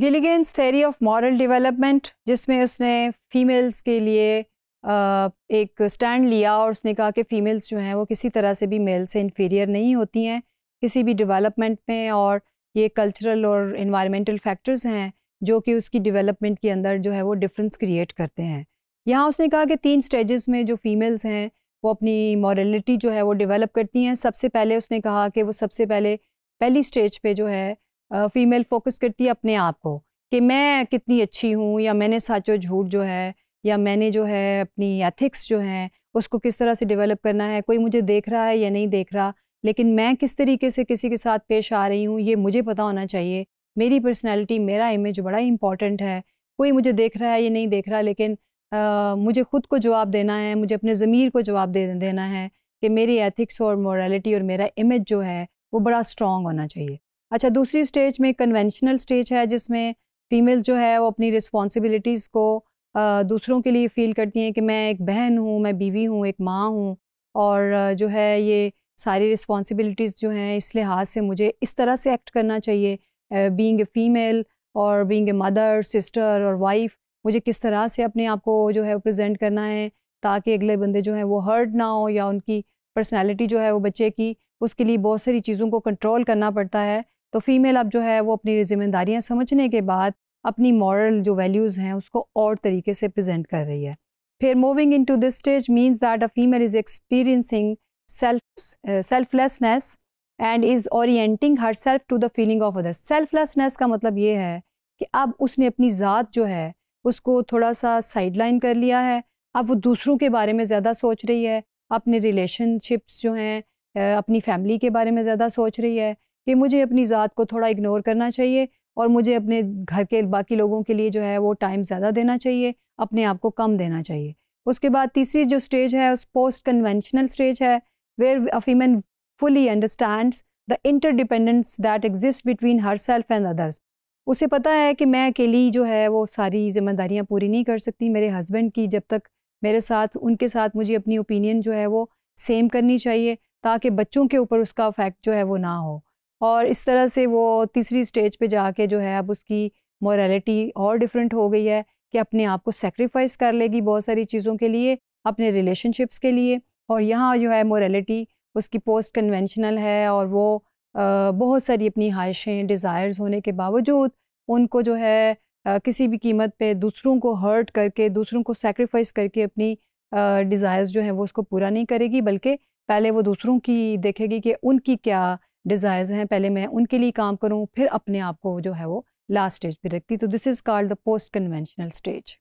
गिलिगेंस theory of moral development जिसमें उसने females के लिए एक स्टैंड लिया और उसने कहा कि फ़ीमेल्स जो हैं वो किसी तरह से भी मेल से इन्फीरियर नहीं होती हैं किसी भी डेवलपमेंट में और ये कल्चरल और इन्वायरमेंटल फैक्टर्स हैं जो कि उसकी डेवलपमेंट के अंदर जो है वो डिफरेंस क्रिएट करते हैं यहाँ उसने कहा कि तीन स्टेजेस में जो फ़ीमेल्स हैं वो अपनी मॉरलिटी जो है वो डेवलप करती हैं सबसे पहले उसने कहा कि वो सबसे पहले पहली स्टेज पे जो है फीमेल फोकस करती है अपने आप को कि मैं कितनी अच्छी हूँ या मैंने साचो झूठ जो है या मैंने जो है अपनी एथिक्स जो है उसको किस तरह से डेवलप करना है कोई मुझे देख रहा है या नहीं देख रहा लेकिन मैं किस तरीके से किसी के साथ पेश आ रही हूँ ये मुझे पता होना चाहिए मेरी पर्सनैलिटी मेरा इमेज बड़ा ही इंपॉर्टेंट है कोई मुझे देख रहा है या नहीं देख रहा लेकिन आ, मुझे ख़ुद को जवाब देना है मुझे अपने ज़मीर को जवाब दे देना है कि मेरी एथिक्स और मॉरेलीटी और मेरा इमेज जो है वो बड़ा स्ट्रॉन्ग होना चाहिए अच्छा दूसरी स्टेज में कन्वेंशनल स्टेज है जिसमें फीमेल जो है वो अपनी रिस्पॉन्सिबिलिटीज़ को आ, दूसरों के लिए फ़ील करती हैं कि मैं एक बहन हूँ मैं बीवी हूँ एक माँ हूँ और जो है ये सारी रिस्पॉन्सिबिलिटीज़ जो हैं इस लिहाज से मुझे इस तरह से एक्ट करना चाहिए बीइंग ए फीमेल और बीइंग ए मदर सिस्टर और वाइफ मुझे किस तरह से अपने आप को जो है प्रेजेंट करना है ताकि अगले बंदे जो हैं वो हर्ट ना हो या उनकी पर्सनैलिटी जो है वो बच्चे की उसके लिए बहुत सारी चीज़ों को कंट्रोल करना पड़ता है तो फीमेल अब जो है वो अपनी ज़िम्मेदारियाँ समझने के बाद अपनी मॉरल जो वैल्यूज़ हैं उसको और तरीके से प्रजेंट कर रही है फिर moving into this stage means that a female is experiencing self selflessness and is orienting her self to the feeling of other selflessness का मतलब ये है कि अब उसने अपनी ज़ात जो है उसको थोड़ा सा साइड लाइन कर लिया है अब वो दूसरों के बारे में ज़्यादा सोच रही है अपने रिलेशनशिप्स जो हैं uh, अपनी फैमिली के बारे में ज़्यादा सोच रही है कि मुझे अपनी ज़ात को थोड़ा इग्नोर करना चाहिए और मुझे अपने घर के बाकी लोगों के लिए जो है वो टाइम ज़्यादा देना चाहिए अपने आप को कम देना चाहिए उसके बाद तीसरी जो स्टेज है उस पोस्ट कन्वेंशनल स्टेज है where a female fully understand the interdependence that exist between her self and others उसे पता है कि मैं अकेली जो है वो सारी जिम्मेदारियाँ पूरी नहीं कर सकती मेरे हस्बैंड की जब तक मेरे साथ उनके साथ मुझे अपनी ओपिनियन जो है वो सेम करनी चाहिए ताकि बच्चों के ऊपर उसका इफेक्ट जो है वो ना हो और इस तरह से वो तीसरी स्टेज पे जाके जो है अब उसकी मोरालिटी और डिफरेंट हो गई है कि अपने आप को सेक्रीफाइस कर लेगी बहुत सारी चीज़ों के लिए अपने रिलेशनशिप्स के लिए और यहाँ जो है मोरालिटी उसकी पोस्ट कन्वेंशनल है और वो आ, बहुत सारी अपनी ख्वाहिशें डिज़ायर्स होने के बावजूद उनको जो है आ, किसी भी कीमत पे दूसरों को हर्ट करके दूसरों को सेक्रीफाइस करके अपनी डिज़ायर्स जो है वो उसको पूरा नहीं करेगी बल्कि पहले वो दूसरों की देखेगी कि उनकी क्या डिज़ायर्स हैं पहले मैं उनके लिए काम करूँ फिर अपने आप को जो है वो लास्ट स्टेज पर रखती तो this is called the post conventional stage